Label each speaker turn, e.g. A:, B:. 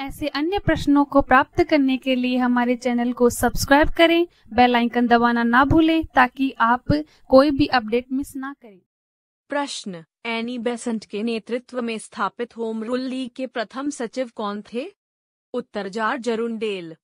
A: ऐसे अन्य प्रश्नों को प्राप्त करने के लिए हमारे चैनल को सब्सक्राइब करें बेल आइकन दबाना ना भूलें ताकि आप कोई भी अपडेट मिस ना करें
B: प्रश्न एनी बेसेंट के नेतृत्व में स्थापित होम रूल लीग के प्रथम सचिव कौन थे उत्तर जार जरुंडेल